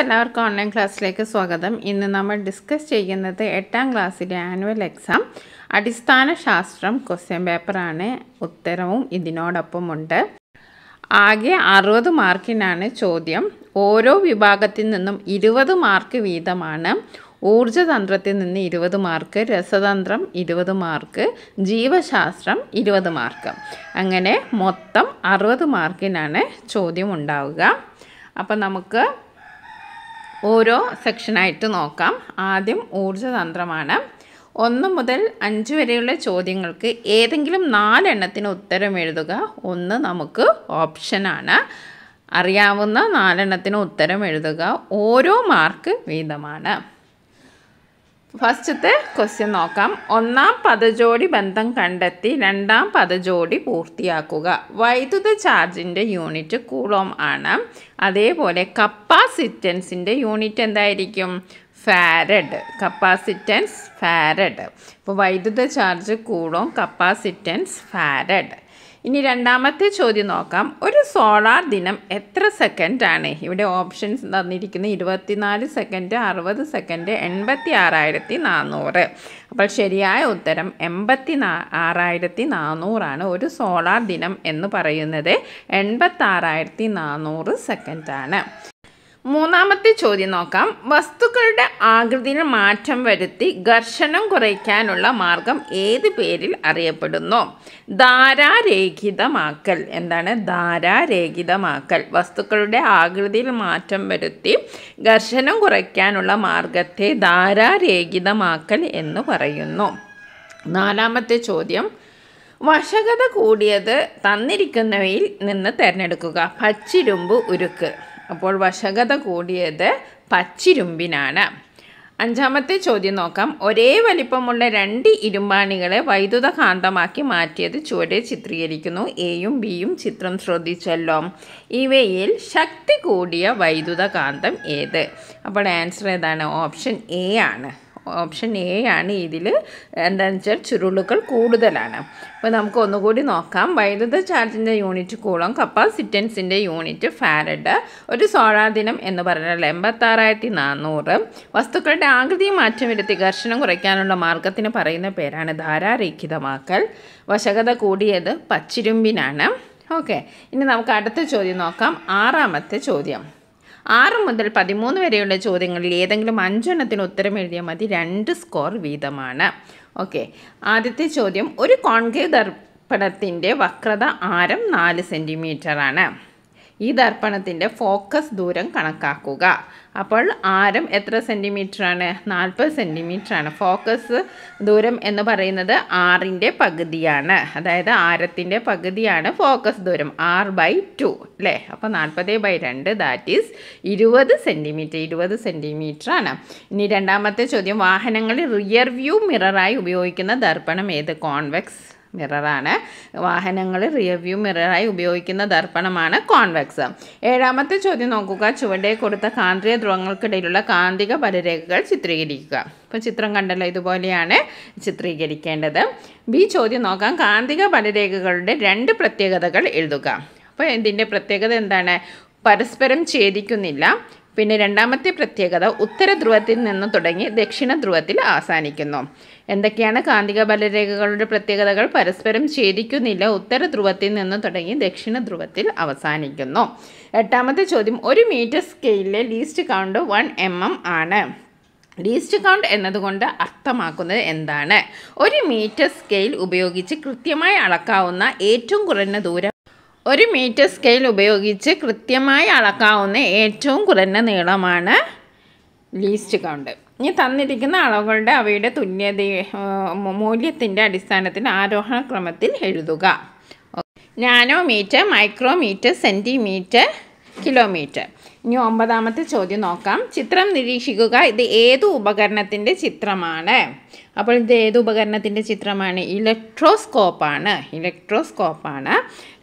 എല്ലാവർക്കും ഓൺലൈൻ ക്ലാസ്സിലേക്ക് സ്വാഗതം ഇന്ന് നമ്മൾ ഡിസ്കസ് ചെയ്യുന്നത് എട്ടാം ക്ലാസ്സിലെ ആനുവൽ എക്സാം അടിസ്ഥാന ശാസ്ത്രം ക്വസ്റ്റ്യൻ പേപ്പറാണ് ഉത്തരവും ഇതിനോടൊപ്പമുണ്ട് ആകെ അറുപത് മാർക്കിനാണ് ചോദ്യം ഓരോ വിഭാഗത്തിൽ നിന്നും ഇരുപത് മാർക്ക് വീതമാണ് ഊർജതന്ത്രത്തിൽ നിന്ന് ഇരുപത് മാർക്ക് രസതന്ത്രം ഇരുപത് മാർക്ക് ജീവശാസ്ത്രം ഇരുപത് മാർക്ക് അങ്ങനെ മൊത്തം അറുപത് മാർക്കിനാണ് ചോദ്യം ഉണ്ടാവുക അപ്പോൾ നമുക്ക് ഓരോ സെക്ഷനായിട്ട് നോക്കാം ആദ്യം ഊർജ്ജതന്ത്രമാണ് ഒന്ന് മുതൽ അഞ്ച് വരെയുള്ള ചോദ്യങ്ങൾക്ക് ഏതെങ്കിലും നാലെണ്ണത്തിന് ഉത്തരം എഴുതുക ഒന്ന് നമുക്ക് ഓപ്ഷനാണ് അറിയാവുന്ന നാലെണ്ണത്തിന് ഉത്തരം എഴുതുക ഓരോ മാർക്ക് വീതമാണ് ഫസ്റ്റത്തെ ക്വസ്റ്റ്യൻ നോക്കാം ഒന്നാം പദജോടി ബന്ധം കണ്ടെത്തി രണ്ടാം പദജോടി പൂർത്തിയാക്കുക വൈദ്യുത ചാർജിൻ്റെ യൂണിറ്റ് കൂളോം ആണ് അതേപോലെ കപ്പാസിറ്റൻസിൻ്റെ യൂണിറ്റ് എന്തായിരിക്കും ഫാരഡ് കപ്പാസിറ്റൻസ് ഫാരഡ് അപ്പോൾ വൈദ്യുത ചാർജ് കൂളോം കപ്പാസിറ്റൻസ് ഫാരഡ് ഇനി രണ്ടാമത്തെ ചോദ്യം നോക്കാം ഒരു സോളാർ ദിനം എത്ര സെക്കൻഡാണ് ഇവിടെ ഓപ്ഷൻസ് തന്നിരിക്കുന്നത് ഇരുപത്തിനാല് സെക്കൻഡ് അറുപത് സെക്കൻഡ് എൺപത്തി ആറായിരത്തി നാനൂറ് അപ്പോൾ ശരിയായ ഉത്തരം എൺപത്തി നാ ആറായിരത്തി നാനൂറാണ് ഒരു സോളാർ ദിനം എന്ന് പറയുന്നത് എൺപത്താറായിരത്തി നാനൂറ് സെക്കൻഡാണ് മൂന്നാമത്തെ ചോദ്യം നോക്കാം വസ്തുക്കളുടെ ആകൃതിയിൽ മാറ്റം വരുത്തി ഘർഷണം കുറയ്ക്കാനുള്ള മാർഗം ഏത് പേരിൽ അറിയപ്പെടുന്നു ധാരാരേഖിതമാക്കൽ എന്താണ് ധാരാരേഖിതമാക്കൽ വസ്തുക്കളുടെ ആകൃതിയിൽ മാറ്റം വരുത്തി ഘർഷണം കുറയ്ക്കാനുള്ള മാർഗത്തെ ധാരാരേഖിതമാക്കൽ എന്ന് പറയുന്നു നാലാമത്തെ ചോദ്യം വശകത കൂടിയത് തന്നിരിക്കുന്നവയിൽ നിന്ന് തിരഞ്ഞെടുക്കുക പച്ചിരുമ്പ് ഉരുക്ക് അപ്പോൾ വശകത കൂടിയത് പച്ചിരുമ്പിനാണ് അഞ്ചാമത്തെ ചോദ്യം നോക്കാം ഒരേ വലിപ്പമുള്ള രണ്ട് ഇരുമ്പാണികളെ വൈദ്യുത കാന്തമാക്കി മാറ്റിയത് ചുവടെ ചിത്രീകരിക്കുന്നു എയും ബിയും ചിത്രം ശ്രദ്ധിച്ചല്ലോ ഇവയിൽ ശക്തി കൂടിയ വൈദ്യുത കാന്തം ഏത് അപ്പോൾ ആൻസർ ഏതാണ് ഓപ്ഷൻ എ ആണ് ഓപ്ഷൻ എ ആണ് ഇതിൽ എന്താണെന്ന് വെച്ചാൽ ചുരുളുകൾ കൂടുതലാണ് അപ്പോൾ നമുക്ക് ഒന്നുകൂടി നോക്കാം വൈദ്യുത ചാർജിൻ്റെ യൂണിറ്റ് കൂളം കപ്പാസിറ്റൻസിൻ്റെ യൂണിറ്റ് ഫാരഡ് ഒരു സോളാർ ദിനം എന്ന് പറഞ്ഞാൽ എൺപത്താറായിരത്തി നാനൂറ് വസ്തുക്കളുടെ ആകൃതി മാറ്റം വരുത്തി ഘർഷണം കുറയ്ക്കാനുള്ള മാർഗത്തിന് പറയുന്ന പേരാണ് ധാരാരഹിതമാക്കൽ വശകത കൂടിയത് പച്ചിരുമ്പിനാണ് ഓക്കെ ഇനി നമുക്ക് അടുത്ത ചോദ്യം നോക്കാം ആറാമത്തെ ചോദ്യം ആറ് മുതൽ പതിമൂന്ന് വരെയുള്ള ചോദ്യങ്ങളിൽ ഏതെങ്കിലും അഞ്ചെണ്ണത്തിന് ഉത്തരം എഴുതിയാൽ മതി രണ്ട് സ്കോർ വീതമാണ് ഓക്കെ ആദ്യത്തെ ചോദ്യം ഒരു കോൺകേവ് ദർപ്പണത്തിൻ്റെ വക്രത ആരം നാല് സെൻറ്റിമീറ്ററാണ് ഈ ദർപ്പണത്തിൻ്റെ ഫോക്കസ് ദൂരം കണക്കാക്കുക അപ്പോൾ ആരം എത്ര സെൻറ്റിമീറ്ററാണ് നാൽപ്പത് ആണ് ഫോക്കസ് ദൂരം എന്ന് പറയുന്നത് ആറിൻ്റെ പകുതിയാണ് അതായത് ആരത്തിൻ്റെ പകുതിയാണ് ഫോക്കസ് ദൂരം ആർ ബൈ ടു അല്ലേ അപ്പോൾ നാൽപ്പത് ബൈ രണ്ട് ദാറ്റ് ഈസ് ഇരുപത് സെൻറ്റിമീറ്റർ ഇരുപത് ആണ് ഇനി രണ്ടാമത്തെ ചോദ്യം വാഹനങ്ങളിൽ റിയർ വ്യൂ മിററായി ഉപയോഗിക്കുന്ന ദർപ്പണം ഏത് കോൺവെക്സ് മിററാണ് വാഹനങ്ങൾ വ്യൂ മിററായി ഉപയോഗിക്കുന്ന ദർപ്പണമാണ് കോൺവെക്സ് ഏഴാമത്തെ ചോദ്യം നോക്കുക ചുവടെ കൊടുത്ത കാന്തിക ധ്രുവങ്ങൾക്കിടയിലുള്ള കാന്തിക പരരേഖകൾ ചിത്രീകരിക്കുക ഇപ്പോൾ ചിത്രം കണ്ടല്ലോ ഇതുപോലെയാണ് ചിത്രീകരിക്കേണ്ടത് ബി ചോദ്യം നോക്കാം കാന്തിക പരരേഖകളുടെ രണ്ട് പ്രത്യേകതകൾ എഴുതുക അപ്പോൾ ഇതിൻ്റെ പ്രത്യേകത എന്താണ് പരസ്പരം ഛേദിക്കുന്നില്ല പിന്നെ രണ്ടാമത്തെ പ്രത്യേകത ഉത്തര ധ്രുവത്തിൽ നിന്ന് തുടങ്ങി ദക്ഷിണ ധ്രുവത്തിൽ അവസാനിക്കുന്നു എന്തൊക്കെയാണ് കാന്തിക ബലരേഖകളുടെ പ്രത്യേകതകൾ പരസ്പരം ഛേദിക്കുന്നില്ല ഉത്തര ധ്രുവത്തിൽ നിന്ന് തുടങ്ങി ദക്ഷിണ ധ്രുവത്തിൽ അവസാനിക്കുന്നു എട്ടാമത്തെ ചോദ്യം ഒരു മീറ്റർ സ്കെയിലിലെ least count one M M ആണ് ലീസ്റ്റ് കൗണ്ട് എന്നതുകൊണ്ട് അർത്ഥമാക്കുന്നത് എന്താണ് ഒരു മീറ്റർ സ്കെയിൽ ഉപയോഗിച്ച് കൃത്യമായി അളക്കാവുന്ന ഏറ്റവും കുറഞ്ഞ ദൂരം ഒരു മീറ്റർ സ്കെയിൽ ഉപയോഗിച്ച് കൃത്യമായി അളക്കാവുന്ന ഏറ്റവും കുറഞ്ഞ നീളമാണ് ലീസ്റ്റ് കൗണ്ട് ഇനി തന്നിരിക്കുന്ന അളവുകളുടെ അവയുടെ തുല്യത മൂല്യത്തിൻ്റെ അടിസ്ഥാനത്തിൽ ആരോഹണ ക്രമത്തിൽ എഴുതുക നാനോമീറ്റർ മൈക്രോമീറ്റർ സെൻറ്റിമീറ്റർ കിലോമീറ്റർ ഇനി ഒമ്പതാമത്തെ ചോദ്യം നോക്കാം ചിത്രം നിരീക്ഷിക്കുക ഇത് ഏത് ഉപകരണത്തിൻ്റെ ചിത്രമാണ് അപ്പോൾ ഇത് ഏത് ഉപകരണത്തിൻ്റെ ചിത്രമാണ് ഇലക്ട്രോസ്കോപ്പാണ് ഇലക്ട്രോസ്കോപ്പാണ്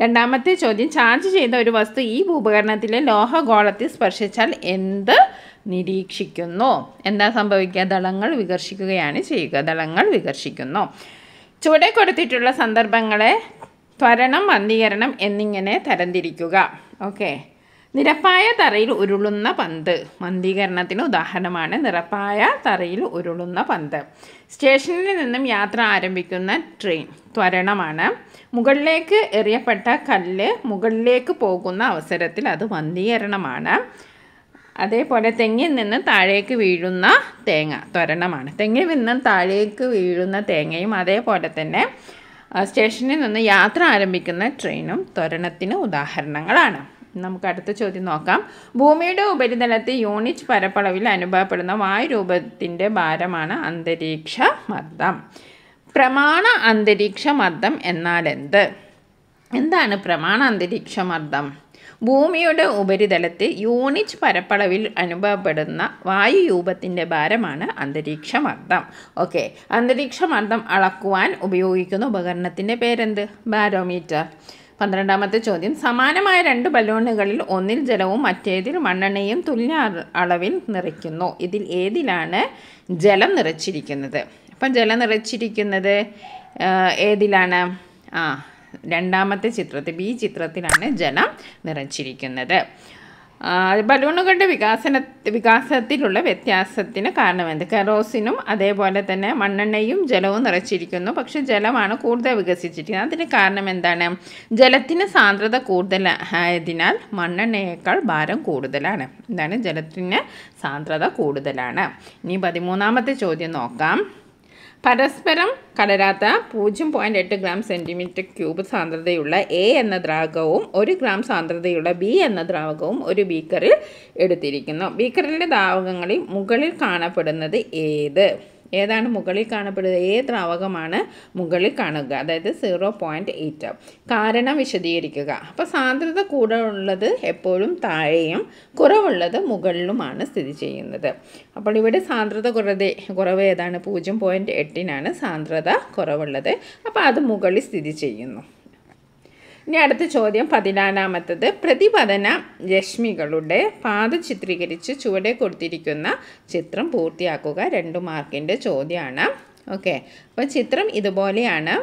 രണ്ടാമത്തെ ചോദ്യം ചാർജ് ചെയ്ത ഒരു വസ്തു ഈ ഉപകരണത്തിലെ ലോഹഗോളത്തിൽ സ്പർശിച്ചാൽ എന്ത് നിരീക്ഷിക്കുന്നു എന്താ സംഭവിക്കുക ദളങ്ങൾ വികർഷിക്കുകയാണ് ചെയ്യുക ദളങ്ങൾ വികർഷിക്കുന്നു ചുവടെ കൊടുത്തിട്ടുള്ള സന്ദർഭങ്ങളെ ത്വരണം മന്ദീകരണം എന്നിങ്ങനെ തരംതിരിക്കുക ഓക്കെ നിരപ്പായ തറയിൽ ഉരുളുന്ന പന്ത് മന്ദീകരണത്തിന് ഉദാഹരണമാണ് നിരപ്പായ തറയിൽ ഉരുളുന്ന പന്ത് സ്റ്റേഷനിൽ നിന്നും യാത്ര ആരംഭിക്കുന്ന ട്രെയിൻ ത്വരണമാണ് മുകളിലേക്ക് എറിയപ്പെട്ട കല്ല് മുകളിലേക്ക് പോകുന്ന അവസരത്തിൽ അത് മന്ദീകരണമാണ് അതേപോലെ തെങ്ങിൽ നിന്ന് താഴേക്ക് വീഴുന്ന തേങ്ങ ത്വരണമാണ് തെങ്ങിൽ നിന്ന് താഴേക്ക് വീഴുന്ന തേങ്ങയും അതേപോലെ തന്നെ സ്റ്റേഷനിൽ നിന്ന് യാത്ര ആരംഭിക്കുന്ന ട്രെയിനും ത്വരണത്തിന് ഉദാഹരണങ്ങളാണ് നമുക്ക് അടുത്ത ചോദ്യം നോക്കാം ഭൂമിയുടെ ഉപരിതലത്തിൽ യൂണിറ്റ് പരപ്പളവിൽ അനുഭവപ്പെടുന്ന വായുരൂപത്തിൻ്റെ ഭാരമാണ് അന്തരീക്ഷ മർദ്ദം പ്രമാണ അന്തരീക്ഷ മർദ്ദം എന്നാൽ എന്ത് എന്താണ് പ്രമാണ അന്തരീക്ഷ മർദ്ദം ഭൂമിയുടെ ഉപരിതലത്തിൽ യൂണിറ്റ് പരപ്പളവിൽ അനുഭവപ്പെടുന്ന വായുയൂപത്തിൻ്റെ ഭാരമാണ് അന്തരീക്ഷമർദ്ദം ഓക്കെ അന്തരീക്ഷമർദ്ദം അളക്കുവാൻ ഉപയോഗിക്കുന്ന ഉപകരണത്തിൻ്റെ പേരെന്ത് ബാരോമീറ്റർ പന്ത്രണ്ടാമത്തെ ചോദ്യം സമാനമായ രണ്ട് ബലൂണുകളിൽ ഒന്നിൽ ജലവും മറ്റേതിൽ മണ്ണെണ്ണയും തുല്യ അളവിൽ നിറയ്ക്കുന്നു ഇതിൽ ഏതിലാണ് ജലം നിറച്ചിരിക്കുന്നത് അപ്പം ജലം നിറച്ചിരിക്കുന്നത് ഏതിലാണ് ആ രണ്ടാമത്തെ ചിത്രത്തിൽ ബി ചിത്രത്തിലാണ് ജലം നിറച്ചിരിക്കുന്നത് ബലൂണുകളുടെ വികാസന വികാസത്തിലുള്ള വ്യത്യാസത്തിന് കാരണമെന്ത് കെറോസിനും അതേപോലെ തന്നെ മണ്ണെണ്ണയും ജലവും നിറച്ചിരിക്കുന്നു പക്ഷെ ജലമാണ് കൂടുതൽ വികസിച്ചിരിക്കുന്നത് അതിന് കാരണം എന്താണ് ജലത്തിന് സാന്ദ്രത കൂടുതൽ ആയതിനാൽ മണ്ണെണ്ണയേക്കാൾ ഭാരം കൂടുതലാണ് എന്താണ് ജലത്തിന് സാന്ദ്രത കൂടുതലാണ് ഇനി പതിമൂന്നാമത്തെ ചോദ്യം നോക്കാം പരസ്പരം കലരാത്ത പൂജ്യം പോയിൻറ്റ് എട്ട് ഗ്രാം സെൻറ്റിമീറ്റർ ക്യൂബ് സാന്ദ്രതയുള്ള എ എന്ന ദ്രാവകവും ഒരു ഗ്രാം സാന്ദ്രതയുള്ള ബി എന്ന ദ്രാവകവും ഒരു ബീക്കറിൽ എടുത്തിരിക്കുന്നു ബീക്കറിൻ്റെ ദ്രാവകങ്ങളിൽ മുകളിൽ കാണപ്പെടുന്നത് ഏത് ഏതാണ് മുകളിൽ കാണപ്പെടുന്നത് ഏ ദ്രാവകമാണ് മുകളിൽ കാണുക അതായത് സീറോ പോയിൻറ്റ് എയ്റ്റ് കാരണം വിശദീകരിക്കുക അപ്പോൾ സാന്ദ്രത കൂടുതലുള്ളത് എപ്പോഴും താഴെയും കുറവുള്ളത് മുകളിലുമാണ് സ്ഥിതി ചെയ്യുന്നത് അപ്പോൾ ഇവിടെ സാന്ദ്രത കുറവ് കുറവ് ഏതാണ് പൂജ്യം പോയിൻറ്റ് എട്ടിനാണ് സാന്ദ്രത കുറവുള്ളത് അപ്പോൾ അത് മുകളിൽ സ്ഥിതി ചെയ്യുന്നു ഇനി അടുത്ത ചോദ്യം പതിനാലാമത്തത് പ്രതിപതന രശ്മികളുടെ പാത ചിത്രീകരിച്ച് ചുവടെ കൊടുത്തിരിക്കുന്ന ചിത്രം പൂർത്തിയാക്കുക രണ്ട് മാർക്കിൻ്റെ ചോദ്യമാണ് ഓക്കെ അപ്പോൾ ചിത്രം ഇതുപോലെയാണ്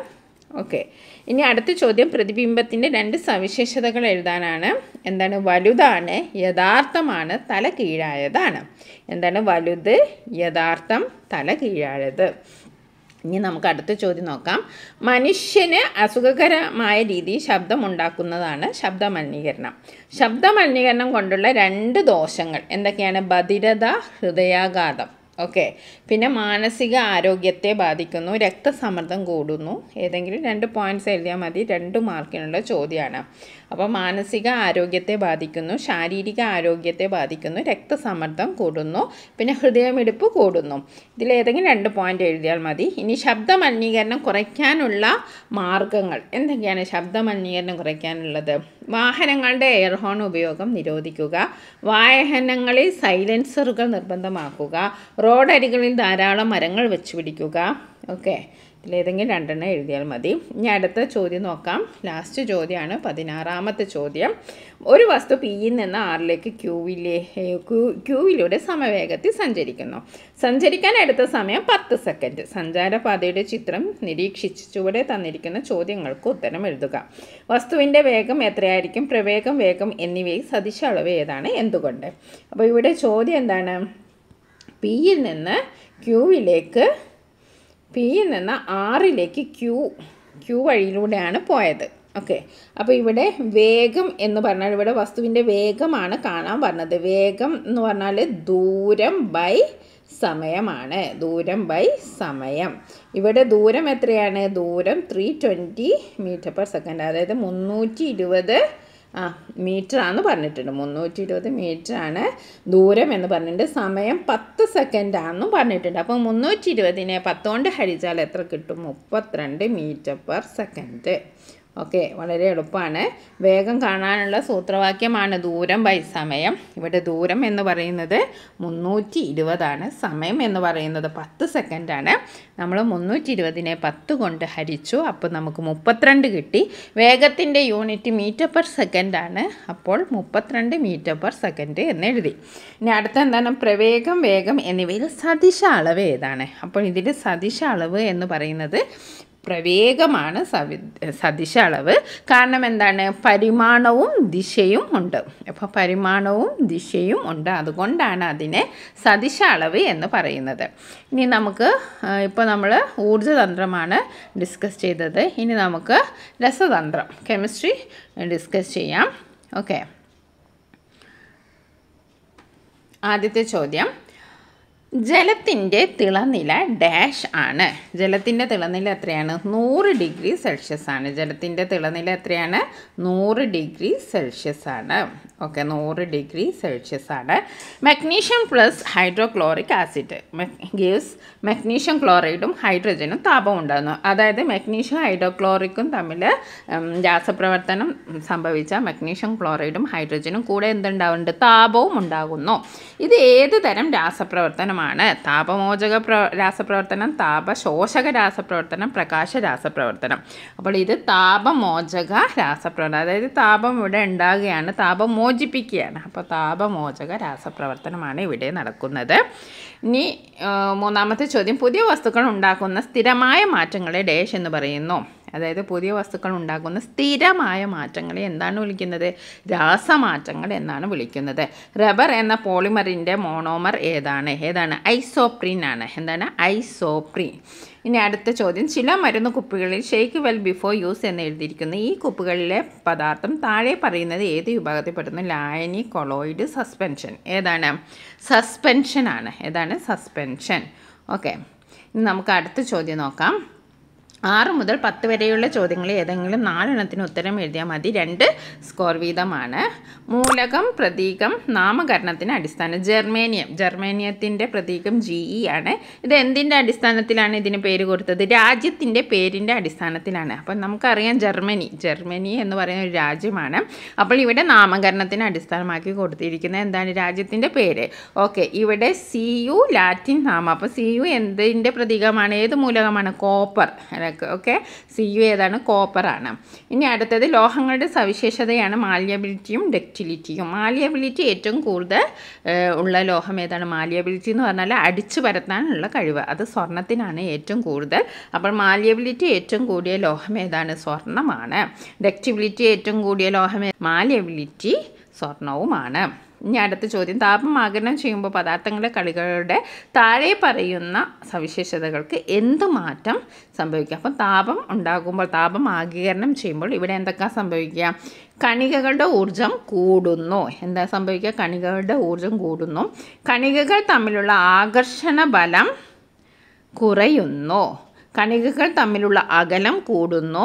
ഓക്കെ ഇനി അടുത്ത ചോദ്യം പ്രതിബിംബത്തിൻ്റെ രണ്ട് സവിശേഷതകൾ എഴുതാനാണ് എന്താണ് വലുതാണ് യഥാർത്ഥമാണ് തല കീഴായതാണ് എന്താണ് വലുത് യഥാർത്ഥം തല കീഴായത് ഇനി നമുക്ക് അടുത്ത ചോദ്യം നോക്കാം മനുഷ്യന് അസുഖകരമായ രീതിയിൽ ശബ്ദമുണ്ടാക്കുന്നതാണ് ശബ്ദമലിനീകരണം ശബ്ദമലിനീകരണം കൊണ്ടുള്ള രണ്ട് ദോഷങ്ങൾ എന്തൊക്കെയാണ് ബധിരത ഹൃദയാഘാതം ഓക്കെ പിന്നെ മാനസിക ആരോഗ്യത്തെ ബാധിക്കുന്നു രക്തസമ്മർദ്ദം കൂടുന്നു ഏതെങ്കിലും രണ്ട് പോയിന്റ്സ് എഴുതിയാൽ മതി രണ്ട് മാർക്കിനുള്ള ചോദ്യമാണ് അപ്പോൾ മാനസിക ആരോഗ്യത്തെ ബാധിക്കുന്നു ശാരീരിക ആരോഗ്യത്തെ ബാധിക്കുന്നു രക്തസമ്മർദ്ദം കൂടുന്നു പിന്നെ ഹൃദയമിടിപ്പ് കൂടുന്നു ഇതിലേതെങ്കിലും രണ്ട് പോയിൻ്റ് എഴുതിയാൽ മതി ഇനി ശബ്ദ മലിനീകരണം കുറയ്ക്കാനുള്ള മാർഗങ്ങൾ എന്തൊക്കെയാണ് ശബ്ദ മലിനീകരണം കുറയ്ക്കാനുള്ളത് വാഹനങ്ങളുടെ എയർ ഹോൺ ഉപയോഗം നിരോധിക്കുക വാഹനങ്ങളിൽ സൈലൻസറുകൾ നിർബന്ധമാക്കുക റോഡരികളിൽ ധാരാളം മരങ്ങൾ വെച്ചുപിടിക്കുക ഓക്കെ ഇതിലേതെങ്കിലും രണ്ടെണ്ണം എഴുതിയാൽ മതി ഇനി അടുത്ത ചോദ്യം നോക്കാം ലാസ്റ്റ് ചോദ്യമാണ് പതിനാറാമത്തെ ചോദ്യം ഒരു വസ്തു പിയിൽ നിന്ന് ആറിലേക്ക് ക്യൂവിലെ ക്യൂവിലൂടെ സമവേഗത്തിൽ സഞ്ചരിക്കുന്നു സഞ്ചരിക്കാൻ എടുത്ത സമയം പത്ത് സെക്കൻഡ് സഞ്ചാരപാതയുടെ ചിത്രം നിരീക്ഷിച്ച് ചുവടെ തന്നിരിക്കുന്ന ചോദ്യങ്ങൾക്ക് ഉത്തരം എഴുതുക വസ്തുവിൻ്റെ വേഗം എത്രയായിരിക്കും പ്രവേഗം വേഗം എന്നിവയിൽ സദിശ അളവ് ഏതാണ് എന്തുകൊണ്ട് അപ്പോൾ ഇവിടെ ചോദ്യം എന്താണ് പിയിൽ നിന്ന് ക്യൂവിലേക്ക് പിയിൽ നിന്ന് ആറിലേക്ക് ക്യൂ ക്യൂ വഴിയിലൂടെയാണ് പോയത് ഓക്കെ അപ്പോൾ ഇവിടെ വേഗം എന്ന് പറഞ്ഞാൽ ഇവിടെ വസ്തുവിൻ്റെ വേഗമാണ് കാണാൻ പറഞ്ഞത് വേഗം എന്ന് പറഞ്ഞാൽ ദൂരം ബൈ സമയമാണ് ദൂരം ബൈ സമയം ഇവിടെ ദൂരം എത്രയാണ് ദൂരം three twenty metre per second അതായത് മുന്നൂറ്റി ഇരുപത് ആ മീറ്ററാന്ന് പറഞ്ഞിട്ടുണ്ട് മുന്നൂറ്റി ഇരുപത് ആണ് ദൂരം എന്ന് പറഞ്ഞിട്ടുണ്ട് സമയം പത്ത് സെക്കൻഡാണെന്നും പറഞ്ഞിട്ടുണ്ട് അപ്പോൾ മുന്നൂറ്റി ഇരുപതിനെ പത്തുകൊണ്ട് ഹരിച്ചാൽ എത്ര കിട്ടും മുപ്പത്തിരണ്ട് മീറ്റർ പെർ സെക്കൻഡ് ഓക്കെ വളരെ എളുപ്പമാണ് വേഗം കാണാനുള്ള സൂത്രവാക്യമാണ് ദൂരം ബൈ സമയം ഇവിടെ ദൂരം എന്ന് പറയുന്നത് മുന്നൂറ്റി ഇരുപതാണ് സമയം എന്ന് പറയുന്നത് പത്ത് സെക്കൻഡാണ് നമ്മൾ മുന്നൂറ്റി ഇരുപതിനെ പത്ത് കൊണ്ട് ഹരിച്ചു അപ്പോൾ നമുക്ക് മുപ്പത്തിരണ്ട് കിട്ടി വേഗത്തിൻ്റെ യൂണിറ്റ് മീറ്റർ പെർ സെക്കൻഡാണ് അപ്പോൾ മുപ്പത്തിരണ്ട് മീറ്റർ പെർ സെക്കൻഡ് എന്ന് എഴുതി ഇനി അടുത്ത എന്താണ് പ്രവേഗം വേഗം എന്നിവയിൽ സദിശ അളവ് ഏതാണ് അപ്പോൾ ഇതിൻ്റെ സദിശ അളവ് എന്ന് പറയുന്നത് പ്രവേഗമാണ് സവി സദിശ അളവ് കാരണം എന്താണ് പരിമാണവും ദിശയും ഉണ്ട് അപ്പോൾ പരിമാണവും ദിശയും ഉണ്ട് അതുകൊണ്ടാണ് അതിനെ സദിശ അളവ് എന്ന് പറയുന്നത് ഇനി നമുക്ക് ഇപ്പോൾ നമ്മൾ ഊർജ്ജതന്ത്രമാണ് ഡിസ്കസ് ചെയ്തത് ഇനി നമുക്ക് രസതന്ത്രം കെമിസ്ട്രി ഡിസ്കസ് ചെയ്യാം ഓക്കെ ആദ്യത്തെ ചോദ്യം ജലത്തിൻ്റെ തിളനില ഡാഷ് ആണ് ജലത്തിൻ്റെ തിളനില എത്രയാണ് നൂറ് ഡിഗ്രി സെൽഷ്യസ് ആണ് ജലത്തിൻ്റെ തിളനില എത്രയാണ് നൂറ് ഡിഗ്രി സെൽഷ്യസ് ആണ് ഓക്കെ നൂറ് ഡിഗ്രി സെൽഷ്യസ് ആണ് magnesium plus hydrochloric acid gives magnesium ക്ലോറൈഡും ഹൈഡ്രജനും താപം ഉണ്ടാകുന്നു അതായത് മഗ്നീഷ്യം ഹൈഡ്രോക്ലോറിക്കും തമ്മിൽ രാസപ്രവർത്തനം സംഭവിച്ച മഗ്നീഷ്യം ക്ലോറൈഡും ഹൈഡ്രജനും കൂടെ എന്തുണ്ടാവുന്നുണ്ട് താപവും ഉണ്ടാകുന്നു ഇത് ഏത് തരം രാസപ്രവർത്തനം പ്രവർത്തനമാണ് താപമോചക പ്ര രാസപ്രവർത്തനം താപശോഷക രാസപ്രവർത്തനം പ്രകാശ രാസപ്രവർത്തനം അപ്പോൾ ഇത് താപമോചക രാസപ്രവർത്തനം അതായത് താപം ഇവിടെ ഉണ്ടാകുകയാണ് താപം മോചിപ്പിക്കുകയാണ് അപ്പോൾ താപമോചക രാസപ്രവർത്തനമാണ് ഇവിടെ നടക്കുന്നത് ഇനി മൂന്നാമത്തെ ചോദ്യം പുതിയ വസ്തുക്കൾ ഉണ്ടാക്കുന്ന സ്ഥിരമായ മാറ്റങ്ങളെ ഡേഷ് എന്ന് പറയുന്നു അതായത് പുതിയ വസ്തുക്കൾ ഉണ്ടാക്കുന്ന സ്ഥിരമായ മാറ്റങ്ങളെ എന്താണ് വിളിക്കുന്നത് രാസമാറ്റങ്ങൾ എന്നാണ് വിളിക്കുന്നത് റബ്ബർ എന്ന പോളിമറിൻ്റെ മോണോമർ ഏതാണ് ഏതാണ് ഐസോപ്രീൻ ആണ് എന്താണ് ഐസോപ്രീൻ ഇനി അടുത്ത ചോദ്യം ചില മരുന്ന് കുപ്പികളിൽ ഷെയ്ക്ക് വെൽ ബിഫോർ യൂസ് എന്ന് എഴുതിയിരിക്കുന്നു ഈ കുപ്പികളിലെ പദാർത്ഥം താഴെ പറയുന്നത് ഏത് വിഭാഗത്തിൽപ്പെടുന്നു ലായനി കൊളോയിഡ് സസ്പെൻഷൻ ഏതാണ് സസ്പെൻഷൻ ആണ് ഏതാണ് സസ്പെൻഷൻ ഓക്കെ ഇനി നമുക്ക് അടുത്ത ചോദ്യം നോക്കാം ആറ് മുതൽ പത്ത് വരെയുള്ള ചോദ്യങ്ങൾ ഏതെങ്കിലും നാലെണ്ണത്തിന് ഉത്തരം എഴുതിയാൽ മതി രണ്ട് സ്കോർ വീതമാണ് മൂലകം പ്രതീകം നാമകരണത്തിന് അടിസ്ഥാനം ജർമേനിയം ജർമേനിയത്തിൻ്റെ പ്രതീകം ജി ഇ e ആണ് ഇത് എന്തിൻ്റെ അടിസ്ഥാനത്തിലാണ് ഇതിന് പേര് കൊടുത്തത് രാജ്യത്തിൻ്റെ പേരിൻ്റെ അടിസ്ഥാനത്തിലാണ് അപ്പം നമുക്കറിയാം ജർമ്മനി ജർമ്മനി എന്ന് പറയുന്ന ഒരു രാജ്യമാണ് അപ്പോൾ ഇവിടെ നാമകരണത്തിന് അടിസ്ഥാനമാക്കി കൊടുത്തിരിക്കുന്നത് എന്താണ് രാജ്യത്തിൻ്റെ പേര് ഓക്കെ ഇവിടെ സി യു ലാറ്റിൻ നാമം അപ്പോൾ സി യു എന്തിൻ്റെ പ്രതീകമാണ് ഏത് മൂലകമാണ് കോപ്പർ മനസ്സിലാക്കുക ഓക്കെ സി യു ഏതാണ് കോപ്പറാണ് ഇനി അടുത്തത് ലോഹങ്ങളുടെ സവിശേഷതയാണ് മാലിയബിലിറ്റിയും ഡെക്റ്റിലിറ്റിയും മാലിയബിലിറ്റി ഏറ്റവും കൂടുതൽ ഉള്ള ലോഹം ഏതാണ് മാലിയബിലിറ്റി എന്ന് പറഞ്ഞാൽ അടിച്ചു പരത്താനുള്ള കഴിവ് അത് സ്വർണത്തിനാണ് ഏറ്റവും കൂടുതൽ അപ്പോൾ മാലിയബിലിറ്റി ഏറ്റവും കൂടിയ ലോഹം ഏതാണ് സ്വർണ്ണമാണ് ഡെക്റ്റിബിലിറ്റി ഏറ്റവും കൂടിയ ലോഹം മാലിയബിലിറ്റി സ്വർണവുമാണ് ഇനി അടുത്ത ചോദ്യം താപം ആകരണം ചെയ്യുമ്പോൾ പദാർത്ഥങ്ങളുടെ കളികളുടെ താഴെ പറയുന്ന സവിശേഷതകൾക്ക് എന്ത് മാറ്റം സംഭവിക്കുക അപ്പം താപം ഉണ്ടാകുമ്പോൾ താപം ആകീകരണം ചെയ്യുമ്പോൾ ഇവിടെ എന്തൊക്കെ സംഭവിക്കുക കണികകളുടെ ഊർജം കൂടുന്നു എന്താ സംഭവിക്കുക കണികകളുടെ ഊർജം കൂടുന്നു കണികകൾ തമ്മിലുള്ള ആകർഷണ ബലം കുറയുന്നു കണികകൾ തമ്മിലുള്ള അകലം കൂടുന്നു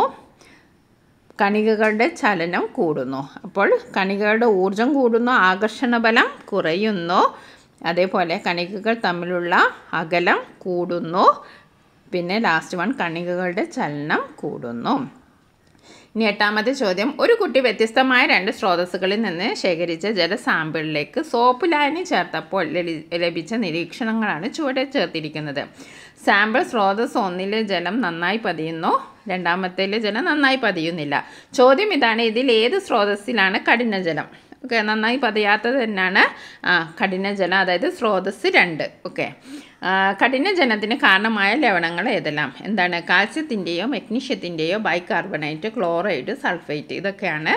കണികകളുടെ ചലനം കൂടുന്നു അപ്പോൾ കണികകളുടെ ഊർജം കൂടുന്നു ആകർഷണ ബലം കുറയുന്നു അതേപോലെ കണികകൾ തമ്മിലുള്ള അകലം കൂടുന്നു പിന്നെ ലാസ്റ്റ് വൺ കണികകളുടെ ചലനം കൂടുന്നു ഇനി എട്ടാമത്തെ ചോദ്യം ഒരു കുട്ടി വ്യത്യസ്തമായ രണ്ട് സ്രോതസ്സുകളിൽ നിന്ന് ശേഖരിച്ച ജല സാമ്പിളിലേക്ക് സോപ്പ് ലായനി ചേർത്തപ്പോൾ ലഭിച്ച നിരീക്ഷണങ്ങളാണ് ചുവടെ ചേർത്തിരിക്കുന്നത് സാമ്പിൾ സ്രോതസ് ഒന്നിലെ ജലം നന്നായി പതിയുന്നു രണ്ടാമത്തേൽ ജലം നന്നായി പതിയുന്നില്ല ചോദ്യം ഇതാണ് ഇതിൽ ഏത് സ്രോതസ്സിലാണ് കഠിനജലം ഓക്കെ നന്നായി പതിയാത്തത് തന്നെയാണ് കഠിനജലം അതായത് സ്രോതസ് രണ്ട് ഓക്കെ കഠിനജനത്തിന് കാരണമായ ലവണങ്ങൾ ഏതെല്ലാം എന്താണ് കാൽസ്യത്തിൻ്റെയോ മെഗ്നീഷ്യത്തിൻ്റെയോ ബൈകാർബണേറ്റ് ക്ലോറൈഡ് സൾഫേറ്റ് ഇതൊക്കെയാണ്